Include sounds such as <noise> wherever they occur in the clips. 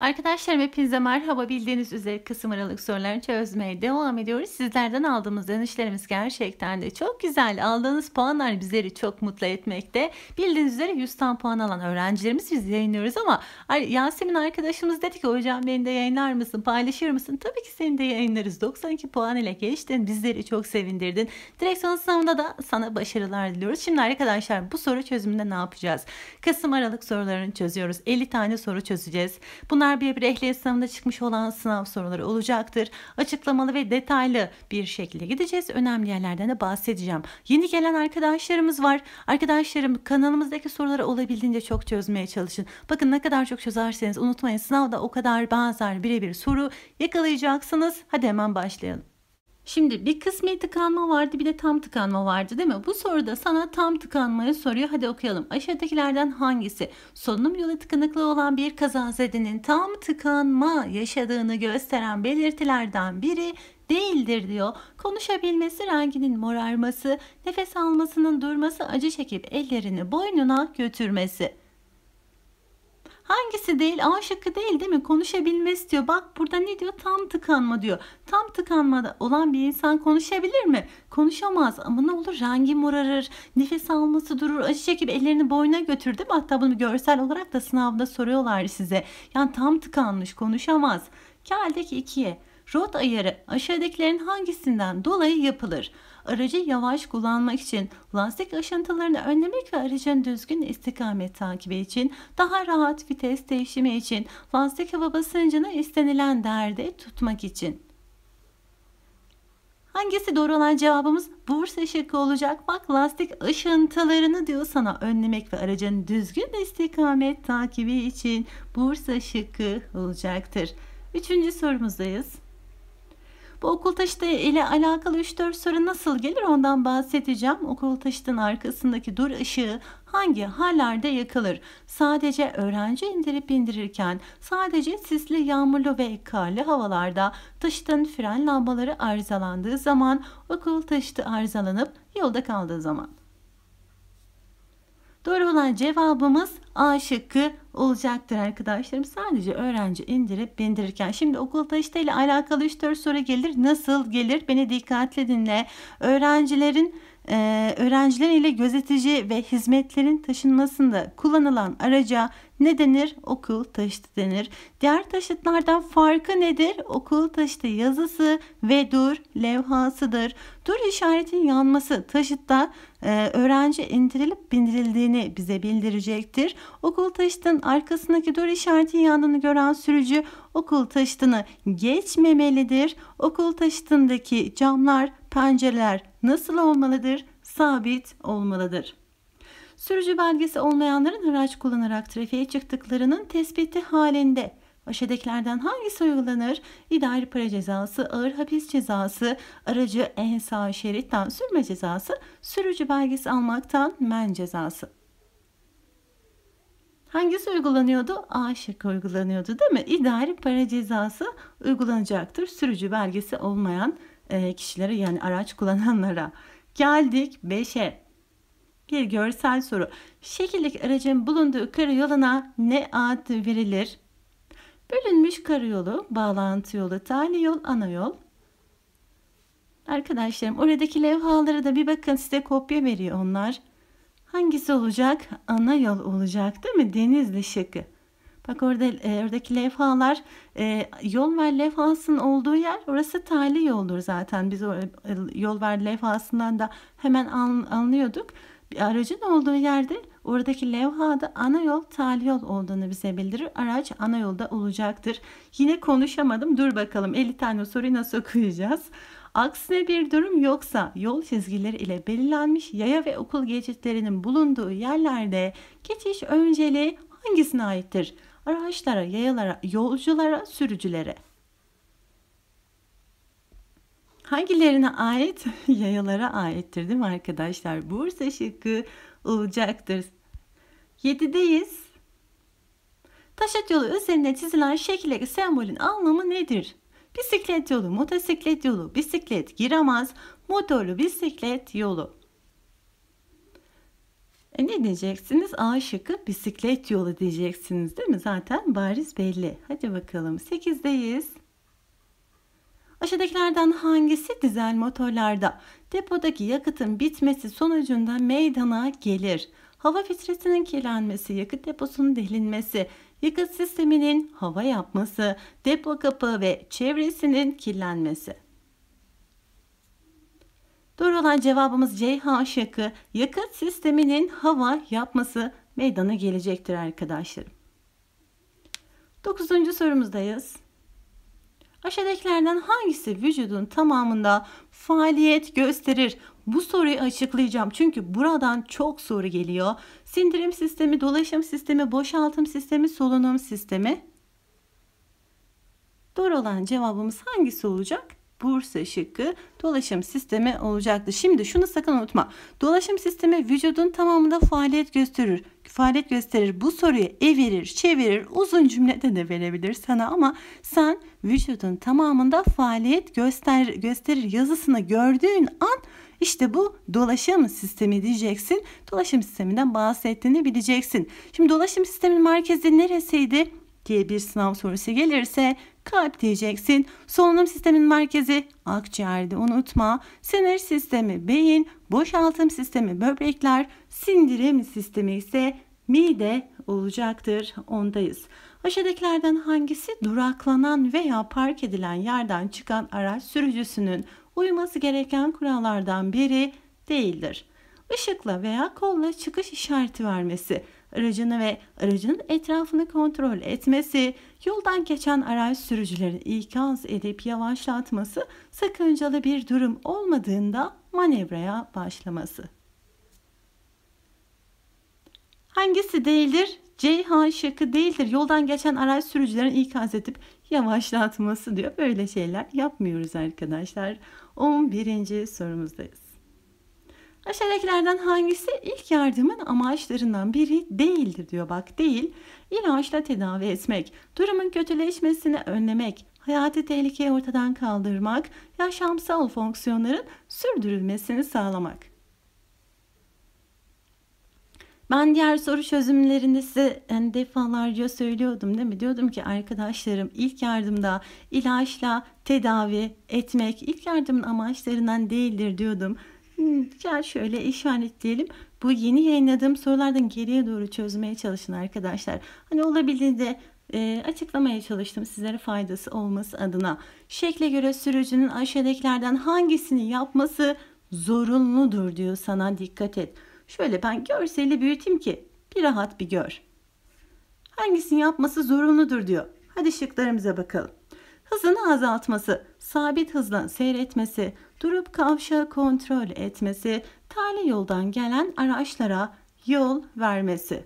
Arkadaşlarım hepinize merhaba. Bildiğiniz üzere Kasım Aralık sorularını çözmeye devam ediyoruz. Sizlerden aldığımız dönüşlerimiz gerçekten de çok güzel. Aldığınız puanlar bizleri çok mutlu etmekte. Bildiğiniz üzere 100 tam puan alan öğrencilerimiz biz yayınlıyoruz ama Yasemin arkadaşımız dedi ki hocam beni de yayınlar mısın, paylaşır mısın? Tabii ki seni de yayınlarız. 92 puan ile geçtin. Bizleri çok sevindirdin. Direksiyon sınavında da sana başarılar diliyoruz. Şimdi arkadaşlar bu soru çözümünde ne yapacağız? Kasım Aralık sorularını çözüyoruz. 50 tane soru çözeceğiz. Bunlar Bunlar birebir ehliyet sınavında çıkmış olan sınav soruları olacaktır. Açıklamalı ve detaylı bir şekilde gideceğiz. Önemli yerlerden de bahsedeceğim. Yeni gelen arkadaşlarımız var. Arkadaşlarım kanalımızdaki soruları olabildiğince çok çözmeye çalışın. Bakın ne kadar çok çözerseniz unutmayın sınavda o kadar benzer birebir soru yakalayacaksınız. Hadi hemen başlayalım. Şimdi bir kısmi tıkanma vardı bir de tam tıkanma vardı değil mi? Bu soruda sana tam tıkanmayı soruyor. Hadi okuyalım. Aşağıdakilerden hangisi? Solunum yolu tıkanıklığı olan bir kazazedenin tam tıkanma yaşadığını gösteren belirtilerden biri değildir diyor. Konuşabilmesi, renginin morarması, nefes almasının durması, acı çekip ellerini boynuna götürmesi. Hangisi değil? A şıkkı değil değil mi? Konuşabilmesi diyor. Bak burada ne diyor? Tam tıkanma diyor. Tam tıkanmada olan bir insan konuşabilir mi? Konuşamaz ama ne olur rengi morarır, nefes alması durur, acı çekip ellerini boyuna götürdü. değil mi? Hatta bunu görsel olarak da sınavda soruyorlar size. Yani tam tıkanmış konuşamaz. Geldik ikiye. Rot ayarı aşağıdakilerin hangisinden dolayı yapılır? Aracı yavaş kullanmak için, lastik aşıntılarını önlemek ve aracın düzgün istikamet takibi için, daha rahat vites değişimi için, lastik hava basıncını istenilen derde tutmak için. Hangisi doğru olan cevabımız? Bursa şıkkı olacak. Bak lastik aşıntılarını diyor sana önlemek ve aracın düzgün istikamet takibi için Bursa şıkkı olacaktır. Üçüncü sorumuzdayız. Bu okul taşıtı ile alakalı 3-4 soru nasıl gelir ondan bahsedeceğim. Okul taşıtının arkasındaki dur ışığı hangi hallerde yakılır? Sadece öğrenci indirip indirirken, sadece sisli, yağmurlu ve karlı havalarda taşıtın fren lambaları arızalandığı zaman, okul taşıtı arızalanıp yolda kaldığı zaman. Doğru olan cevabımız A şıkkı olacaktır arkadaşlarım. Sadece öğrenci indirip bindirirken. Şimdi okul taşıtı ile alakalı 3-4 soru gelir. Nasıl gelir? Beni dikkatle dinle. Öğrencilerin e, öğrenciler ile gözetici ve hizmetlerin taşınmasında kullanılan araca ne denir? Okul taşıtı denir. Diğer taşıtlardan farkı nedir? Okul taşıtı yazısı ve dur levhasıdır. Dur işaretin yanması taşıtta e, öğrenci indirilip bindirildiğini bize bildirecektir. Okul taşıtın arkasındaki dur işaretin yandığını gören sürücü okul taşıtını geçmemelidir. Okul taşıtındaki camlar pencereler nasıl olmalıdır? Sabit olmalıdır. Sürücü belgesi olmayanların araç kullanarak trafiğe çıktıklarının tespiti halinde aşağıdakilerden hangisi uygulanır? İdari para cezası, ağır hapis cezası, aracı en sağ şeritten sürme cezası, sürücü belgesi almaktan men cezası. Hangisi uygulanıyordu? A şıkkı uygulanıyordu değil mi? İdari para cezası uygulanacaktır. Sürücü belgesi olmayan e, kişilere yani araç kullananlara. Geldik 5'e. Bir görsel soru. Şekillik aracın bulunduğu karayoluna ne ad verilir? Bölünmüş karayolu, bağlantı yolu, tali yol, ana yol. Arkadaşlarım oradaki levhaları da bir bakın size kopya veriyor onlar. Hangisi olacak? Ana yol olacak değil mi? Denizli şıkı. Bak orada e, oradaki levhalar e, yol ver levhasının olduğu yer orası tali yoldur zaten. Biz o e, yol ver levhasından da hemen an, anlıyorduk. Bir aracın olduğu yerde oradaki levhada ana yol tali yol olduğunu bize bildirir. Araç ana yolda olacaktır. Yine konuşamadım. Dur bakalım 50 tane soruyu nasıl okuyacağız? Aksine bir durum yoksa yol çizgileri ile belirlenmiş yaya ve okul geçitlerinin bulunduğu yerlerde geçiş önceliği hangisine aittir? araçlara, yayalara, yolculara, sürücülere. Hangilerine ait? <laughs> Yayalara aittir değil mi arkadaşlar? Bursa şıkkı olacaktır. 7'deyiz. Taşıt yolu üzerine çizilen şekildeki sembolün anlamı nedir? Bisiklet yolu, motosiklet yolu, bisiklet giremez, motorlu bisiklet yolu. E ne diyeceksiniz? A şıkkı bisiklet yolu diyeceksiniz değil mi? Zaten bariz belli. Hadi bakalım 8'deyiz. Aşağıdakilerden hangisi dizel motorlarda depodaki yakıtın bitmesi sonucunda meydana gelir? Hava filtresinin kirlenmesi, yakıt deposunun delinmesi, yakıt sisteminin hava yapması, depo kapağı ve çevresinin kirlenmesi. Doğru olan cevabımız CH şıkkı yakıt sisteminin hava yapması meydana gelecektir arkadaşlarım. Dokuzuncu sorumuzdayız. Aşağıdakilerden hangisi vücudun tamamında faaliyet gösterir? Bu soruyu açıklayacağım çünkü buradan çok soru geliyor. Sindirim sistemi, dolaşım sistemi, boşaltım sistemi, solunum sistemi. Doğru olan cevabımız hangisi olacak? Bursa şıkkı dolaşım sistemi olacaktı. Şimdi şunu sakın unutma. Dolaşım sistemi vücudun tamamında faaliyet gösterir. Faaliyet gösterir. Bu soruyu evirir, çevirir. Uzun cümlede de verebilir sana ama sen vücudun tamamında faaliyet göster gösterir yazısını gördüğün an işte bu dolaşım sistemi diyeceksin. Dolaşım sisteminden bahsettiğini bileceksin. Şimdi dolaşım sistemin merkezi neresiydi diye bir sınav sorusu gelirse kalp diyeceksin. Solunum sistemin merkezi akciğerde unutma. Sinir sistemi beyin, boşaltım sistemi böbrekler, sindirim sistemi ise mide olacaktır. Ondayız. Aşağıdakilerden hangisi duraklanan veya park edilen yerden çıkan araç sürücüsünün uyması gereken kurallardan biri değildir? Işıkla veya kolla çıkış işareti vermesi, aracını ve aracının etrafını kontrol etmesi, yoldan geçen araç sürücülerin ikaz edip yavaşlatması sakıncalı bir durum olmadığında manevraya başlaması. Hangisi değildir? CH şıkkı değildir. Yoldan geçen araç sürücülerin ikaz edip yavaşlatması diyor. Böyle şeyler yapmıyoruz arkadaşlar. 11. sorumuzdayız. Aşağıdakilerden hangisi ilk yardımın amaçlarından biri değildir diyor bak değil. İlaçla tedavi etmek, durumun kötüleşmesini önlemek, hayati tehlikeyi ortadan kaldırmak, yaşamsal fonksiyonların sürdürülmesini sağlamak. Ben diğer soru çözümlerinde size defalarca söylüyordum değil mi? Diyordum ki arkadaşlarım ilk yardımda ilaçla tedavi etmek ilk yardımın amaçlarından değildir diyordum. Hmm, gel şöyle işaretleyelim. Bu yeni yayınladığım sorulardan geriye doğru çözmeye çalışın arkadaşlar. Hani olabildiğinde e, açıklamaya çalıştım sizlere faydası olması adına. Şekle göre sürücünün aşağıdakilerden hangisini yapması zorunludur diyor sana dikkat et. Şöyle ben görseli büyüteyim ki bir rahat bir gör. Hangisini yapması zorunludur diyor. Hadi şıklarımıza bakalım. Hızını azaltması, sabit hızla seyretmesi, durup kavşağı kontrol etmesi, tali yoldan gelen araçlara yol vermesi.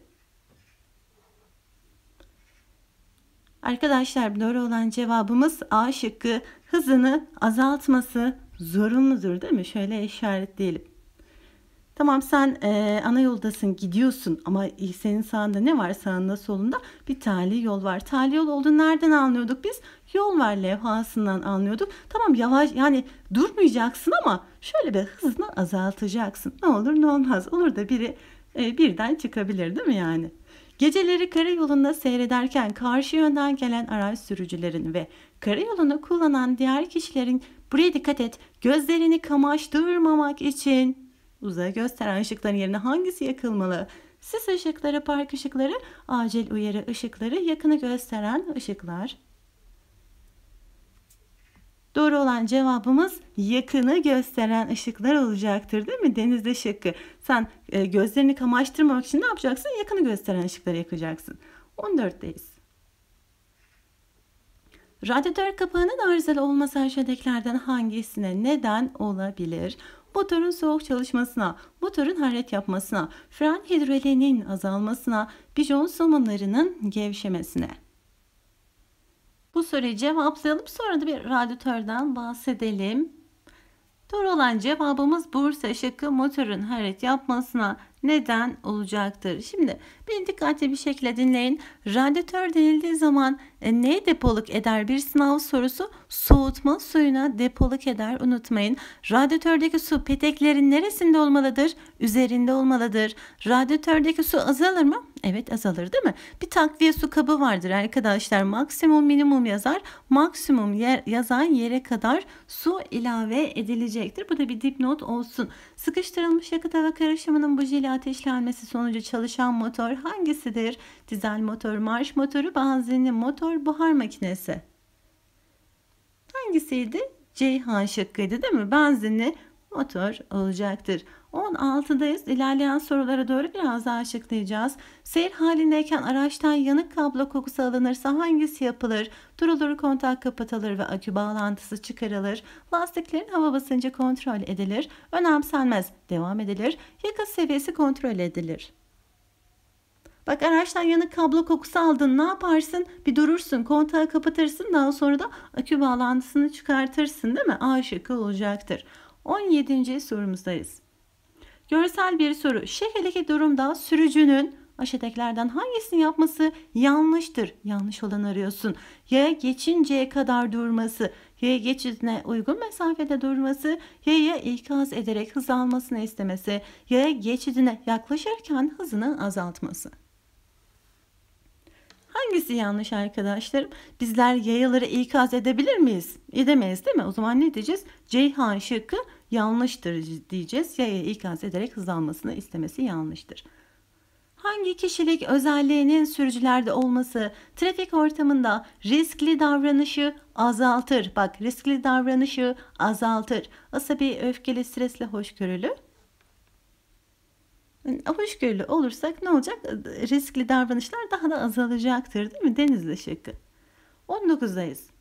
Arkadaşlar doğru olan cevabımız A şıkkı hızını azaltması zorunludur değil mi? Şöyle işaretleyelim. Tamam sen e, ana yoldasın gidiyorsun ama senin sağında ne var sağında solunda bir tali yol var. Tali yol olduğunu nereden anlıyorduk biz? Yol var levhasından anlıyorduk. Tamam yavaş yani durmayacaksın ama şöyle bir hızını azaltacaksın. Ne olur ne olmaz olur da biri e, birden çıkabilir değil mi yani? Geceleri karayolunda seyrederken karşı yönden gelen araç sürücülerin ve karayolunu kullanan diğer kişilerin buraya dikkat et gözlerini kamaştırmamak için Uzaya gösteren ışıkların yerine hangisi yakılmalı? Sis ışıkları, park ışıkları, acil uyarı ışıkları, yakını gösteren ışıklar. Doğru olan cevabımız yakını gösteren ışıklar olacaktır değil mi? Denizde şıkkı. Sen e, gözlerini kamaştırmamak için ne yapacaksın? Yakını gösteren ışıkları yakacaksın. 14'teyiz. Radyatör kapağının arızalı olması aşağıdakilerden hangisine neden olabilir? motorun soğuk çalışmasına, motorun hareket yapmasına, fren hidroliğinin azalmasına, pijon somunlarının gevşemesine. Bu soruyu cevaplayalım sonra da bir radyatörden bahsedelim. Doğru olan cevabımız Bursa Şakı motorun hareket yapmasına, neden olacaktır. Şimdi bir dikkatli bir şekilde dinleyin. Radyatör denildiği zaman e, ne depoluk eder bir sınav sorusu soğutma suyuna depoluk eder unutmayın. Radyatördeki su peteklerin neresinde olmalıdır? Üzerinde olmalıdır. Radyatördeki su azalır mı? Evet azalır değil mi? Bir takviye su kabı vardır arkadaşlar. Maksimum minimum yazar. Maksimum yer, yazan yere kadar su ilave edilecektir. Bu da bir dipnot olsun. Sıkıştırılmış yakıt hava karışımının bu bujiyle ateşlenmesi sonucu çalışan motor hangisidir? Dizel motor, marş motoru, benzinli motor, buhar makinesi. Hangisiydi? Ceyhan şıkkıydı değil mi? Benzinli motor olacaktır. 16'dayız. İlerleyen sorulara doğru biraz daha açıklayacağız. Seyir halindeyken araçtan yanık kablo kokusu alınırsa hangisi yapılır? Durulur kontak kapatılır ve akü bağlantısı çıkarılır. Lastiklerin hava basıncı kontrol edilir. Önemsenmez. Devam edilir. Yakıt seviyesi kontrol edilir. Bak araçtan yanık kablo kokusu aldın ne yaparsın? Bir durursun kontağı kapatırsın daha sonra da akü bağlantısını çıkartırsın değil mi? A şıkkı olacaktır. 17. sorumuzdayız. Görsel bir soru. Şekildeki durumda sürücünün aşağıdakilerden hangisini yapması yanlıştır? Yanlış olanı arıyorsun. Yaya geçinceye kadar durması, yaya geçidine uygun mesafede durması, yaya ikaz ederek hız almasını istemesi, yaya geçidine yaklaşırken hızını azaltması. Hangisi yanlış arkadaşlarım? Bizler yayaları ikaz edebilir miyiz? Edemeyiz değil mi? O zaman ne diyeceğiz? Ceyhan şıkkı yanlıştır diyeceğiz. Yaya ikaz ederek hızlanmasını istemesi yanlıştır. Hangi kişilik özelliğinin sürücülerde olması trafik ortamında riskli davranışı azaltır? Bak riskli davranışı azaltır. Asabi, öfkeli, stresli, hoşgörülü. Hoşgörülü olursak ne olacak? Riskli davranışlar daha da azalacaktır değil mi? Denizli şıkkı. 19'dayız.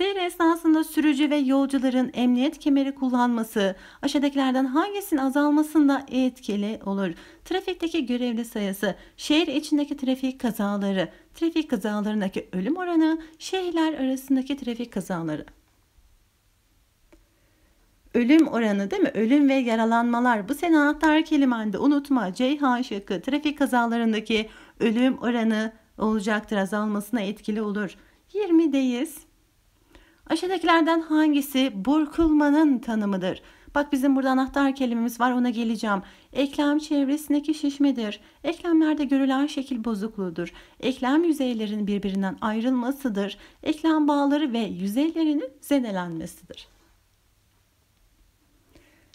Seyir esnasında sürücü ve yolcuların emniyet kemeri kullanması aşağıdakilerden hangisinin azalmasında etkili olur? Trafikteki görevli sayısı, şehir içindeki trafik kazaları, trafik kazalarındaki ölüm oranı, şehirler arasındaki trafik kazaları. Ölüm oranı değil mi? Ölüm ve yaralanmalar. Bu sene anahtar kelimende unutma. Ceyhan şıkkı trafik kazalarındaki ölüm oranı olacaktır. Azalmasına etkili olur. 20'deyiz. Aşağıdakilerden hangisi burkulmanın tanımıdır? Bak bizim burada anahtar kelimemiz var ona geleceğim. Eklem çevresindeki şişmedir. Eklemlerde görülen şekil bozukluğudur. Eklem yüzeylerin birbirinden ayrılmasıdır. Eklem bağları ve yüzeylerinin zedelenmesidir.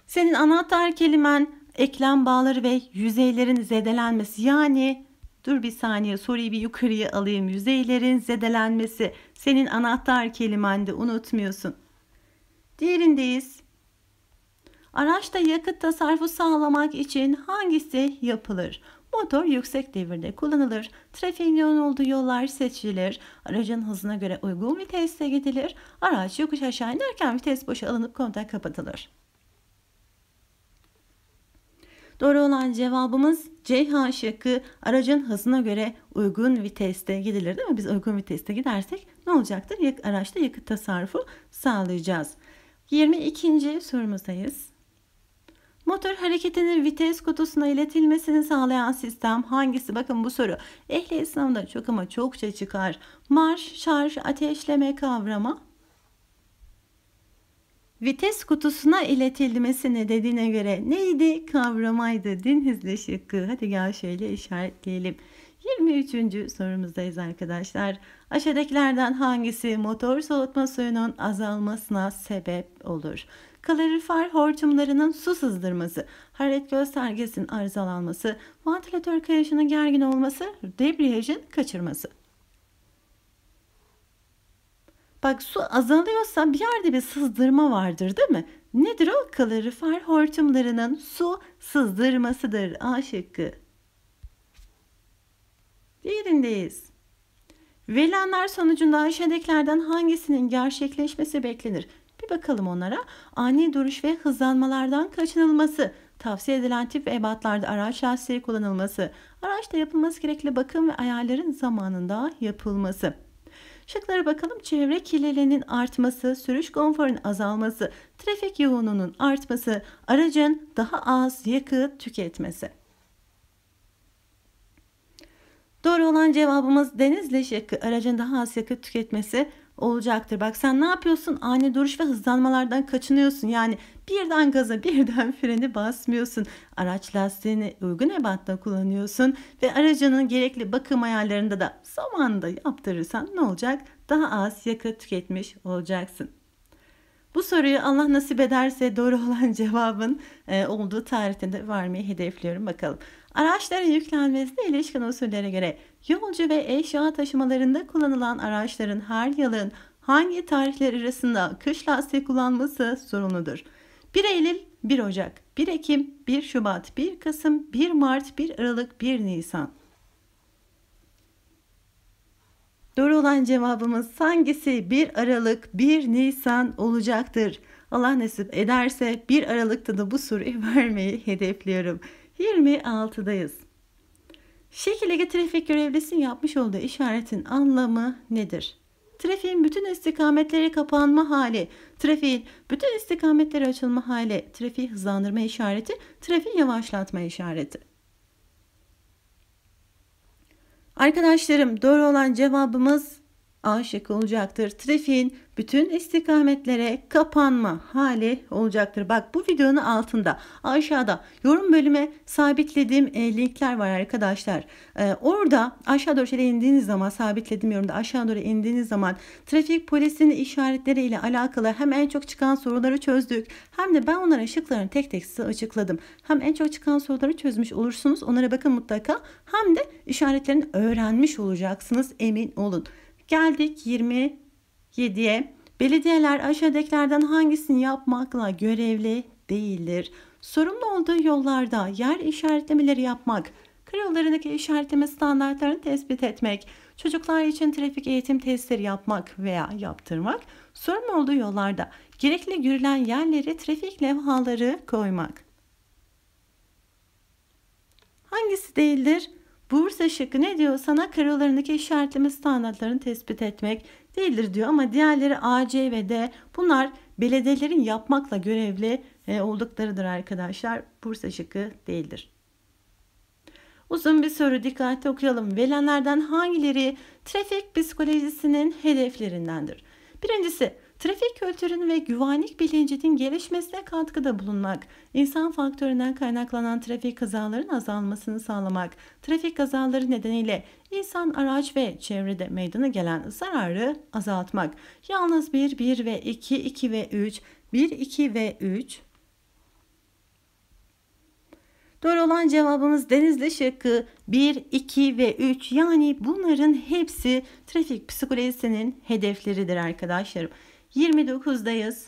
Senin anahtar kelimen eklem bağları ve yüzeylerin zedelenmesi yani dur bir saniye soruyu bir yukarıya alayım yüzeylerin zedelenmesi senin anahtar kelimende unutmuyorsun. Diğerindeyiz. Araçta yakıt tasarrufu sağlamak için hangisi yapılır? Motor yüksek devirde kullanılır. Trafiğin yoğun olduğu yollar seçilir. Aracın hızına göre uygun viteste gidilir. Araç yokuş aşağı inerken vites boşa alınıp kontak kapatılır. Doğru olan cevabımız CH şıkkı aracın hızına göre uygun viteste gidilir değil mi? Biz uygun viteste gidersek ne olacaktır? Yak araçta yakıt tasarrufu sağlayacağız. 22. sorumuzdayız. Motor hareketinin vites kutusuna iletilmesini sağlayan sistem hangisi? Bakın bu soru Ehli sınavında çok ama çokça çıkar. Marş, şarj, ateşleme kavrama. Vites kutusuna iletilmesi nedeniyle göre neydi? Kavramaydı. Din hızlı şıkkı. Hadi gel şöyle işaretleyelim. 23. sorumuzdayız arkadaşlar. Aşağıdakilerden hangisi motor soğutma suyunun azalmasına sebep olur? kalorifer hortumlarının su sızdırması, hararet göstergesinin arızalanması, vantilatör kayışının gergin olması, debriyajın kaçırması. Bak su azalıyorsa bir yerde bir sızdırma vardır değil mi? Nedir o? Kalorifer hortumlarının su sızdırmasıdır. A şıkkı. Diğerindeyiz. Verilenler sonucunda aşağıdakilerden hangisinin gerçekleşmesi beklenir? Bir bakalım onlara. Ani duruş ve hızlanmalardan kaçınılması, tavsiye edilen tip ve ebatlarda araç lastiği kullanılması, araçta yapılması gerekli bakım ve ayarların zamanında yapılması. Şıklara bakalım çevre kirliliğinin artması, sürüş konforunun azalması, trafik yoğunluğunun artması, aracın daha az yakıt tüketmesi. Doğru olan cevabımız deniz leş aracın daha az yakıt tüketmesi olacaktır. Bak sen ne yapıyorsun? Ani duruş ve hızlanmalardan kaçınıyorsun. Yani birden gaza <laughs> birden freni basmıyorsun. Araç lastiğini uygun ebatta kullanıyorsun ve aracının gerekli bakım ayarlarında da zamanında yaptırırsan ne olacak? Daha az yakıt tüketmiş olacaksın. Bu soruyu Allah nasip ederse doğru <laughs> olan cevabın e, olduğu tarihte de vermeyi hedefliyorum bakalım. Araçların yüklenmesinde ilişkin usullere göre Yolcu ve eşya taşımalarında kullanılan araçların her yılın hangi tarihler arasında kış lastiği kullanması sorumludur? 1 Eylül, 1 Ocak, 1 Ekim, 1 Şubat, 1 Kasım, 1 Mart, 1 Aralık, 1 Nisan. Doğru olan cevabımız hangisi? 1 Aralık 1 Nisan olacaktır. Allah nasip ederse 1 Aralık'ta da bu soruyu <laughs> vermeyi hedefliyorum. 26'dayız. Şekildeki Trafik görevlisinin yapmış olduğu işaretin anlamı nedir? Trafiğin bütün istikametlere kapanma hali, trafiğin bütün istikametlere açılma hali, trafiği hızlandırma işareti, trafiği yavaşlatma işareti. Arkadaşlarım doğru olan cevabımız aşık olacaktır. Trafiğin bütün istikametlere kapanma hali olacaktır. Bak bu videonun altında aşağıda yorum bölüme sabitlediğim e, linkler var arkadaşlar. E, orada aşağı doğru indiğiniz zaman sabitledim yorumda aşağı doğru indiğiniz zaman trafik polisinin işaretleriyle alakalı hem en çok çıkan soruları çözdük hem de ben onların şıklarını tek tek size açıkladım. Hem en çok çıkan soruları çözmüş olursunuz onlara bakın mutlaka hem de işaretlerini öğrenmiş olacaksınız emin olun. Geldik 27'ye. Belediyeler aşağıdakilerden hangisini yapmakla görevli değildir? Sorumlu olduğu yollarda yer işaretlemeleri yapmak, karayollarındaki işaretleme standartlarını tespit etmek, çocuklar için trafik eğitim testleri yapmak veya yaptırmak, sorumlu olduğu yollarda gerekli görülen yerlere trafik levhaları koymak. Hangisi değildir? Bursa şıkkı ne diyor? Sana karyolarındaki işaretleme standartlarını tespit etmek değildir diyor. Ama diğerleri A, C ve D. Bunlar belediyelerin yapmakla görevli e, olduklarıdır arkadaşlar. Bursa şıkkı değildir. Uzun bir soru dikkatli okuyalım. Verilenlerden hangileri trafik psikolojisinin hedeflerindendir? Birincisi Trafik kültürünün ve güvenlik bilincinin gelişmesine katkıda bulunmak, insan faktöründen kaynaklanan trafik kazalarının azalmasını sağlamak, trafik kazaları nedeniyle insan, araç ve çevrede meydana gelen zararı azaltmak. Yalnız 1, 1 ve 2, 2 ve 3, 1, 2 ve 3 Doğru olan cevabımız Denizli şıkkı 1, 2 ve 3 yani bunların hepsi trafik psikolojisinin hedefleridir arkadaşlarım. 29'dayız.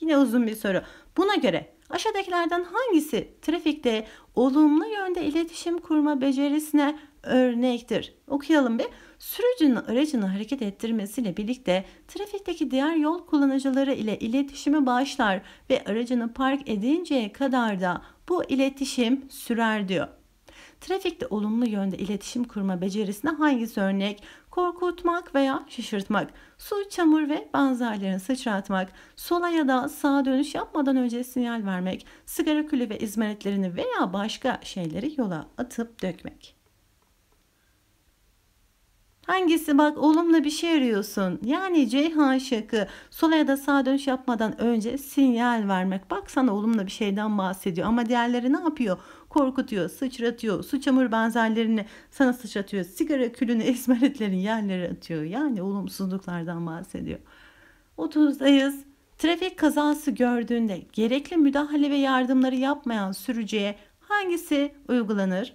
Yine uzun bir soru. Buna göre aşağıdakilerden hangisi trafikte olumlu yönde iletişim kurma becerisine örnektir? Okuyalım bir. Sürücünün aracını hareket ettirmesiyle birlikte trafikteki diğer yol kullanıcıları ile iletişimi başlar ve aracını park edinceye kadar da bu iletişim sürer diyor. Trafikte olumlu yönde iletişim kurma becerisine hangisi örnek? korkutmak veya şaşırtmak, su, çamur ve benzerlerini sıçratmak, sola ya da sağa dönüş yapmadan önce sinyal vermek, sigara külü ve izmaritlerini veya başka şeyleri yola atıp dökmek. Hangisi bak olumlu bir şey arıyorsun. Yani Ceyhan şakı sola ya da sağa dönüş yapmadan önce sinyal vermek. Bak sana olumlu bir şeyden bahsediyor ama diğerleri ne yapıyor? korkutuyor, sıçratıyor. Su çamur benzerlerini sana sıçratıyor. Sigara külünü <laughs> esmeritlerin yerlere atıyor. Yani olumsuzluklardan bahsediyor. 30'dayız. Trafik kazası gördüğünde gerekli müdahale ve yardımları yapmayan sürücüye hangisi uygulanır?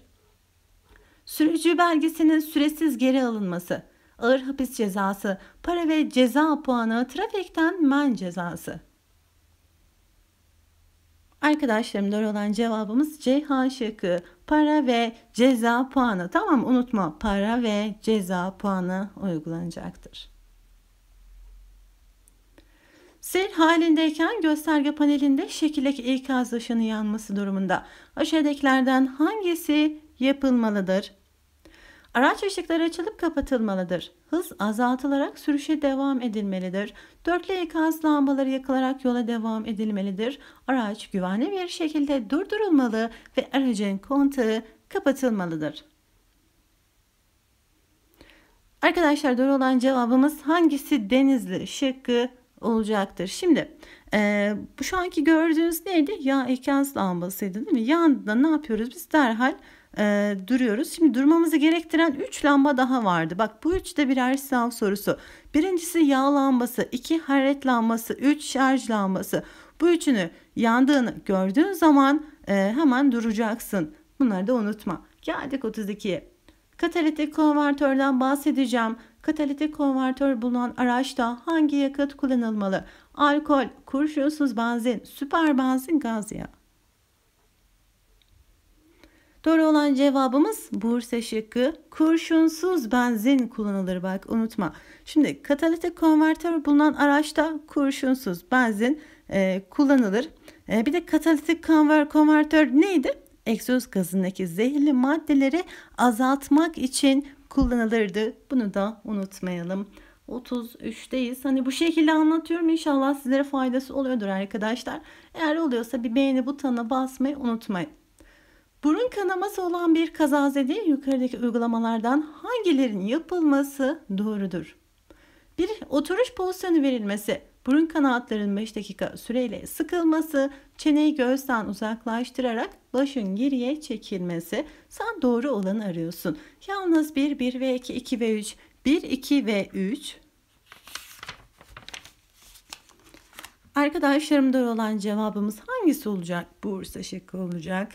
Sürücü belgesinin süresiz geri alınması, ağır hapis cezası, para ve ceza puanı, trafikten men cezası. Arkadaşlarım doğru olan cevabımız CH şıkkı. Para ve ceza puanı. Tamam unutma para ve ceza puanı uygulanacaktır. Sel halindeyken gösterge panelinde şekildeki ikaz ışını yanması durumunda aşağıdakilerden hangisi yapılmalıdır? Araç ışıkları açılıp kapatılmalıdır. Hız azaltılarak sürüşe devam edilmelidir. Dörtlü ikaz lambaları yakılarak yola devam edilmelidir. Araç güvenli bir şekilde durdurulmalı ve aracın kontağı kapatılmalıdır. Arkadaşlar doğru olan cevabımız hangisi denizli şıkkı olacaktır. Şimdi e, şu anki gördüğünüz neydi? Yağ ikaz lambasıydı değil mi? Yağında ne yapıyoruz? Biz derhal e, duruyoruz. Şimdi durmamızı gerektiren 3 lamba daha vardı. Bak bu üç de birer sınav sorusu. Birincisi yağ lambası, iki hararet lambası, 3 şarj lambası. Bu üçünü yandığını gördüğün zaman e, hemen duracaksın. Bunları da unutma. Geldik 32'ye. Katalitik konvertörden bahsedeceğim. Katalitik konvertör bulunan araçta hangi yakıt kullanılmalı? Alkol, kurşunsuz benzin, süper benzin, gaz yağı. Doğru olan cevabımız Bursa şıkkı. Kurşunsuz benzin kullanılır bak unutma. Şimdi katalitik konvertör bulunan araçta kurşunsuz benzin e, kullanılır. E, bir de katalitik konver konvertör neydi? Egzoz gazındaki zehirli maddeleri azaltmak için kullanılırdı. Bunu da unutmayalım. 33'teyiz. Hani bu şekilde anlatıyorum. İnşallah sizlere faydası oluyordur arkadaşlar. Eğer oluyorsa bir beğeni butonuna basmayı unutmayın. Burun kanaması olan bir kazazede yukarıdaki uygulamalardan hangilerinin yapılması doğrudur? Bir oturuş pozisyonu verilmesi, burun kanatlarının 5 dakika süreyle sıkılması, çeneyi göğüsten uzaklaştırarak başın geriye çekilmesi. Sen doğru olanı arıyorsun. Yalnız 1, 1 ve 2, 2 ve 3, 1, 2 ve 3. doğru olan cevabımız hangisi olacak? Bursa şıkkı olacak.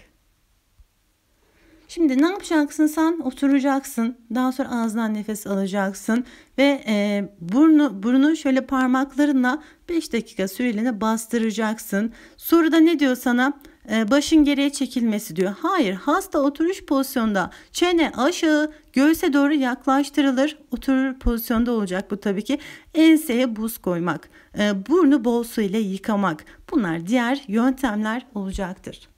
Şimdi ne yapacaksın sen? Oturacaksın. Daha sonra ağzından nefes alacaksın. Ve e, burnu, burnu şöyle parmaklarınla 5 dakika süreliğine bastıracaksın. Soruda ne diyor sana? E, başın geriye çekilmesi diyor. Hayır hasta oturuş pozisyonda çene aşağı göğse doğru yaklaştırılır. Oturur pozisyonda olacak bu tabii ki. Enseye buz koymak. E, burnu bol su ile yıkamak. Bunlar diğer yöntemler olacaktır.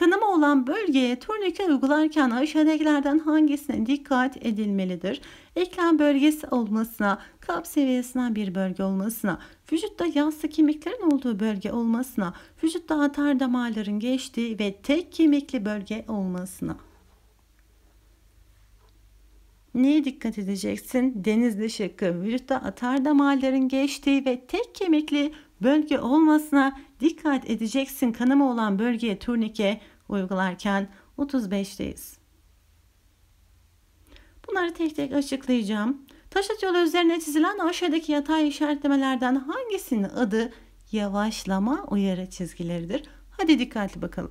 Kanama olan bölgeye turnike uygularken aşağıdakilerden hangisine dikkat edilmelidir? Eklem bölgesi olmasına, kalp seviyesinden bir bölge olmasına, vücutta yassı kemiklerin olduğu bölge olmasına, vücutta atar damarların geçtiği ve tek kemikli bölge olmasına. Neye dikkat edeceksin? Denizli şıkkı vücutta atar damarların geçtiği ve tek kemikli bölge olmasına Dikkat edeceksin kanama olan bölgeye turnike uygularken 35'teyiz. Bunları tek tek açıklayacağım. Taşıt yolu üzerine çizilen aşağıdaki yatay işaretlemelerden hangisinin adı yavaşlama uyarı çizgileridir? Hadi dikkatli bakalım.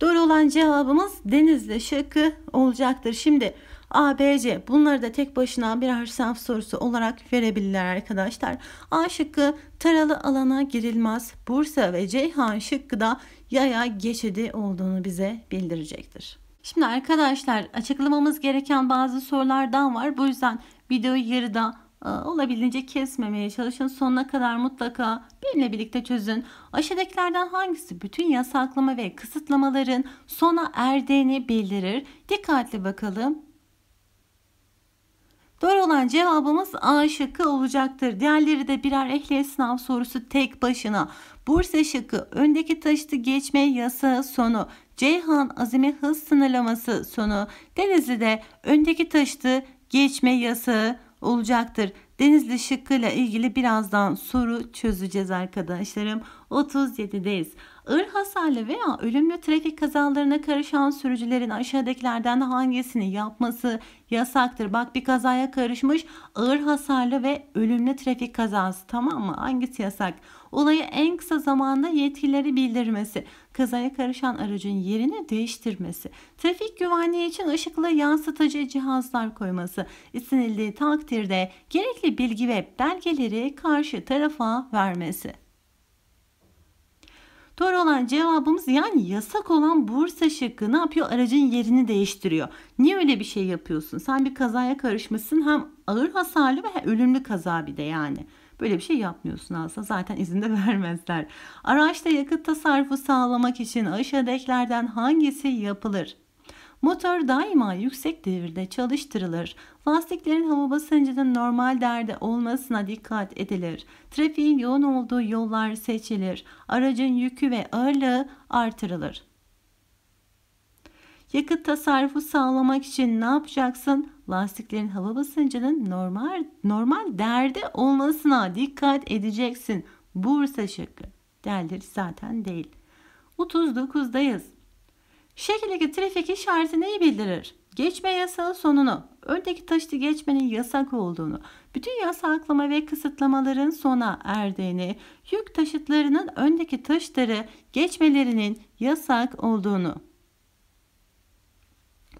Doğru olan cevabımız denizle şıkkı olacaktır. Şimdi A, B, C bunları da tek başına birer sınıf sorusu olarak verebilirler arkadaşlar. A şıkkı taralı alana girilmez. Bursa ve Ceyhan şıkkı da yaya geçidi olduğunu bize bildirecektir. Şimdi arkadaşlar açıklamamız gereken bazı sorulardan var. Bu yüzden videoyu yarıda e, olabildiğince kesmemeye çalışın. Sonuna kadar mutlaka benimle birlikte çözün. Aşağıdakilerden hangisi bütün yasaklama ve kısıtlamaların sona erdiğini bildirir? Dikkatli bakalım. Doğru olan cevabımız A şıkkı olacaktır. Diğerleri de birer ehliyet sınav sorusu tek başına. Bursa şıkkı öndeki taşıtı geçme yasağı sonu. Ceyhan azami hız sınırlaması sonu. Denizli'de öndeki taşıtı geçme yasağı olacaktır. Denizli şıkkıyla ilgili birazdan soru çözeceğiz arkadaşlarım. 37'deyiz. Ağır hasarlı veya ölümlü trafik kazalarına karışan sürücülerin aşağıdakilerden hangisini yapması yasaktır? Bak bir kazaya karışmış ağır hasarlı ve ölümlü trafik kazası tamam mı? Hangisi yasak? Olayı en kısa zamanda yetkilileri bildirmesi, kazaya karışan aracın yerini değiştirmesi, trafik güvenliği için ışıklı yansıtıcı cihazlar koyması, istenildiği takdirde gerekli bilgi ve belgeleri karşı tarafa vermesi. Doğru olan cevabımız yani yasak olan Bursa şıkkı ne yapıyor? Aracın yerini değiştiriyor. Niye öyle bir şey yapıyorsun? Sen bir kazaya karışmışsın hem ağır hasarlı ve ölümlü kaza bir de yani. Böyle bir şey yapmıyorsun aslında. Zaten izin de <laughs> vermezler. Araçta yakıt tasarrufu sağlamak için aşağıdakilerden hangisi yapılır? Motor daima yüksek devirde çalıştırılır. Lastiklerin hava basıncının normal derde olmasına dikkat edilir. Trafiğin yoğun olduğu yollar seçilir. Aracın yükü ve ağırlığı artırılır. Yakıt tasarrufu sağlamak için ne yapacaksın? Lastiklerin hava basıncının normal normal derde olmasına dikkat edeceksin. Bursa şıkkı. Derleri zaten değil. 39'dayız. Şekildeki trafik işareti neyi bildirir? Geçme yasağı sonunu, öndeki taşıtı geçmenin yasak olduğunu, bütün yasaklama ve kısıtlamaların sona erdiğini, yük taşıtlarının öndeki taşıtları geçmelerinin yasak olduğunu.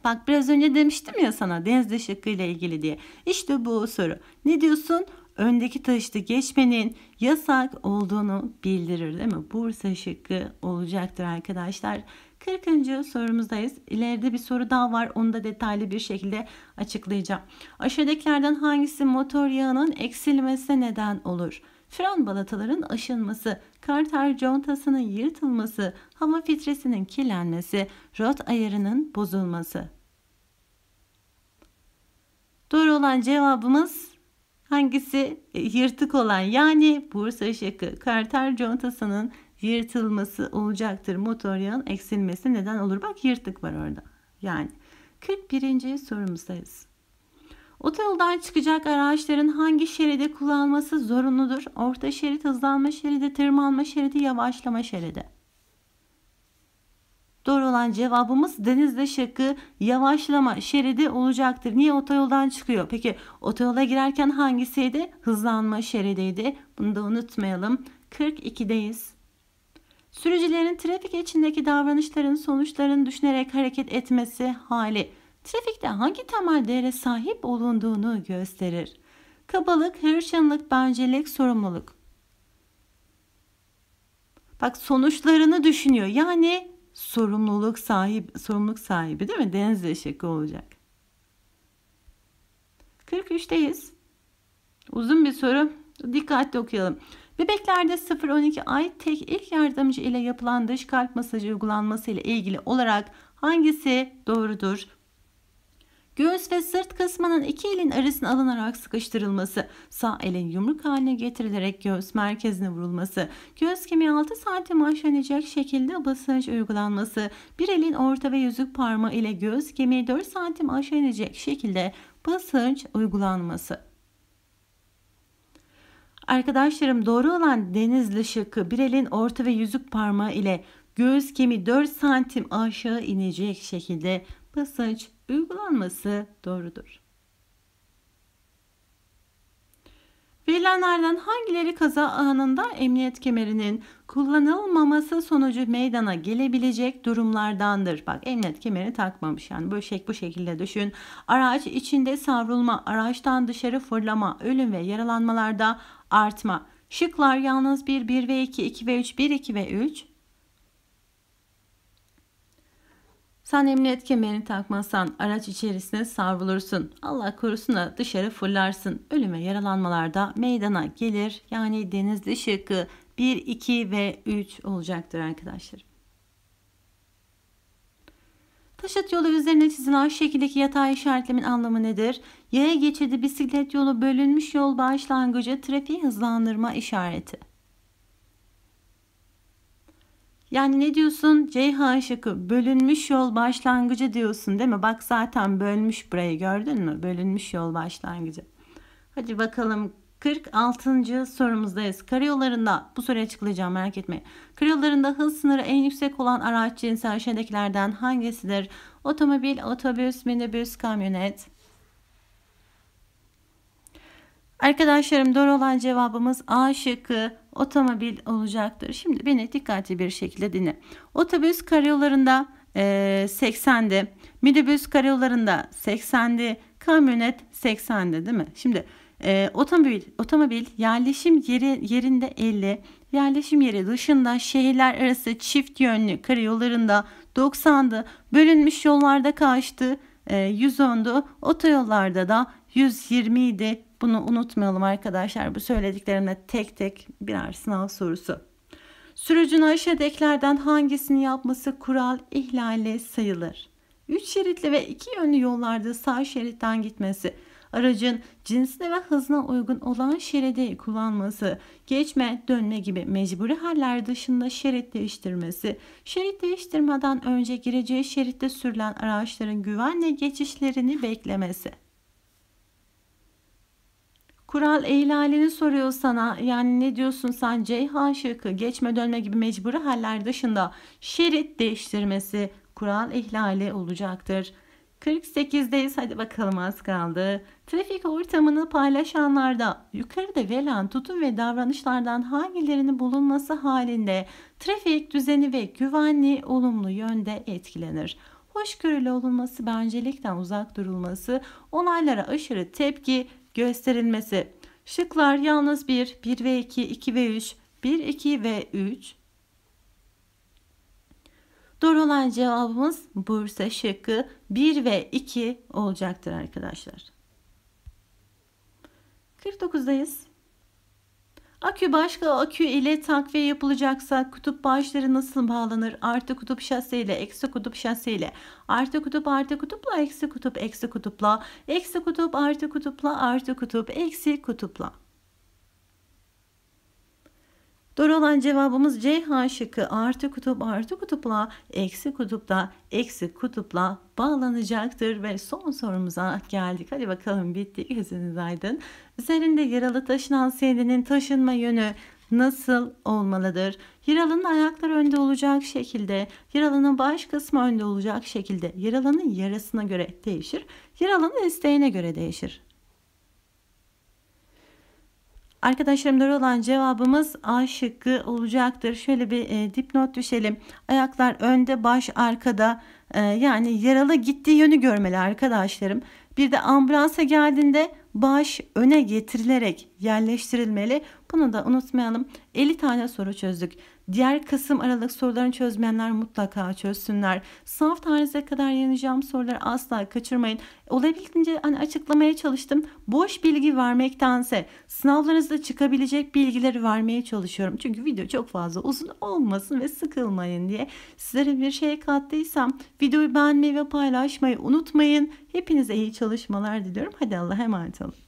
Bak biraz önce demiştim ya sana denizde ışıkı ile ilgili diye. İşte bu soru. Ne diyorsun? Öndeki taşıtı geçmenin yasak olduğunu bildirir değil mi? Bursa şıkkı olacaktır arkadaşlar. 40. sorumuzdayız. İleride bir soru daha var. Onu da detaylı bir şekilde açıklayacağım. Aşağıdakilerden hangisi motor yağının eksilmesine neden olur? Fren balataların aşınması, karter contasının yırtılması, hava filtresinin kirlenmesi, rot ayarının bozulması. Doğru olan cevabımız hangisi? E, yırtık olan yani Bursa şıkkı. Karter contasının yırtılması olacaktır. Motor yağın eksilmesi neden olur. Bak yırtık var orada. Yani 41. sorumuzdayız. Otoyoldan çıkacak araçların hangi şeride kullanması zorunludur? Orta şerit, hızlanma şeridi, tırmanma şeridi, yavaşlama şeridi. Doğru olan cevabımız denizde şakı yavaşlama şeridi olacaktır. Niye otoyoldan çıkıyor? Peki otoyola girerken hangisiydi? Hızlanma şeridiydi. Bunu da unutmayalım. 42'deyiz. Sürücülerin trafik içindeki davranışların sonuçlarını düşünerek hareket etmesi hali trafikte hangi temel değere sahip olunduğunu gösterir. Kabalık, hırçınlık, bencillik, sorumluluk. Bak sonuçlarını düşünüyor. Yani sorumluluk sahibi, sorumluluk sahibi değil mi? Deniz şıkkı olacak. 43'teyiz. Uzun bir soru. Dikkatli okuyalım. Bebeklerde 0-12 ay tek ilk yardımcı ile yapılan dış kalp masajı uygulanması ile ilgili olarak hangisi doğrudur? Göğüs ve sırt kısmının iki elin arasına alınarak sıkıştırılması, sağ elin yumruk haline getirilerek göğüs merkezine vurulması, göğüs kemiği 6 santim aşınacak şekilde basınç uygulanması, bir elin orta ve yüzük parmağı ile göğüs kemiği 4 santim aşınacak şekilde basınç uygulanması. Arkadaşlarım doğru olan denizli şıkı bir elin orta ve yüzük parmağı ile göğüs kemiği 4 santim aşağı inecek şekilde basınç uygulanması doğrudur. Verilenlerden hangileri kaza anında emniyet kemerinin kullanılmaması sonucu meydana gelebilecek durumlardandır? Bak emniyet kemeri takmamış yani bu, şek bu şekilde düşün. Araç içinde savrulma, araçtan dışarı fırlama, ölüm ve yaralanmalarda artma. Şıklar yalnız 1, 1 ve 2, 2 ve 3, 1, 2 ve 3. Sen emniyet kemerini takmazsan araç içerisine savrulursun. Allah korusun da dışarı fırlarsın. Ölüm'e yaralanmalarda meydana gelir. Yani deniz dışı 1, 2 ve 3 olacaktır arkadaşlar. Taşıt yolu üzerine çizilen şu şekildeki yatay işaretlemin anlamı nedir? Yaya geçidi bisiklet yolu bölünmüş yol başlangıcı trafiği hızlandırma işareti. Yani ne diyorsun? CH şıkkı bölünmüş yol başlangıcı diyorsun değil mi? Bak zaten bölmüş burayı gördün mü? Bölünmüş yol başlangıcı. Hadi bakalım 46. sorumuzdayız. Karayollarında bu soruya çıkılacağım merak etme. Karayollarında hız sınırı en yüksek olan araç cinsel aşağıdakilerden hangisidir? Otomobil, otobüs, minibüs, kamyonet. Arkadaşlarım doğru olan cevabımız A şıkkı otomobil olacaktır. Şimdi beni dikkatli bir şekilde dinle. Otobüs karayollarında e, 80'de, minibüs karayollarında 80'de, kamyonet 80'de değil mi? Şimdi e, otomobil, otomobil yerleşim yeri yerinde 50, yerleşim yeri dışında şehirler arası çift yönlü karayollarında 90'dı, bölünmüş yollarda kaçtı e, 110'du, otoyollarda da 120 idi. Bunu unutmayalım arkadaşlar. Bu söylediklerimle tek tek birer sınav sorusu. Sürücün aşağıdakilerden hangisini yapması kural ihlali sayılır? 3 şeritli ve 2 yönlü yollarda sağ şeritten gitmesi, aracın cinsine ve hızına uygun olan şeridi kullanması, geçme, dönme gibi mecburi haller dışında şerit değiştirmesi, şerit değiştirmeden önce gireceği şeritte sürülen araçların güvenle geçişlerini beklemesi. Kural eylalini soruyor sana. Yani ne diyorsun sen Ceyhan şıkkı geçme dönme gibi mecburi haller dışında şerit değiştirmesi kural ihlali olacaktır. 48'deyiz. Hadi bakalım az kaldı. Trafik ortamını paylaşanlarda yukarıda verilen tutum ve davranışlardan hangilerinin bulunması halinde trafik düzeni ve güvenliği olumlu yönde etkilenir. Hoşgörülü olunması, bencillikten uzak durulması, olaylara aşırı tepki gösterilmesi. Şıklar yalnız 1, 1 ve 2, 2 ve 3, 1, 2 ve 3, Doğru olan cevabımız Bursa şıkkı 1 ve 2 olacaktır arkadaşlar. 49'dayız. Akü başka akü ile takviye yapılacaksa kutup bağışları nasıl bağlanır? Artı kutup şase ile eksi kutup şase ile artı kutup artı kutupla eksi kutup eksi kutupla eksi kutup artı kutupla artı kutup eksi kutupla. Doğru olan cevabımız Ceyhan şıkkı artı kutup artı kutupla eksi kutupta eksi kutupla bağlanacaktır ve son sorumuza geldik. Hadi bakalım bitti gözünüz aydın. Üzerinde yaralı taşınan sedyenin taşınma yönü nasıl olmalıdır? Yaralı'nın ayakları önde olacak şekilde, yaralı'nın baş kısmı önde olacak şekilde, yaralı'nın yarasına göre değişir, yaralı'nın isteğine göre değişir. Arkadaşlarım doğru olan cevabımız A şıkkı olacaktır. Şöyle bir e, dipnot düşelim. Ayaklar önde, baş arkada. E, yani yaralı gittiği yönü görmeli arkadaşlarım. Bir de ambulansa geldiğinde baş öne getirilerek yerleştirilmeli. Bunu da unutmayalım. 50 tane soru çözdük. Diğer Kasım Aralık sorularını çözmeyenler mutlaka çözsünler. Sınav tarihinize kadar yayınlayacağım soruları asla kaçırmayın. Olabildiğince hani açıklamaya çalıştım. Boş bilgi vermektense sınavlarınızda çıkabilecek bilgileri vermeye çalışıyorum. Çünkü video çok fazla uzun olmasın ve sıkılmayın diye. Sizlere bir şey kattıysam videoyu beğenmeyi ve paylaşmayı unutmayın. Hepinize iyi çalışmalar diliyorum. Hadi Allah'a emanet olun.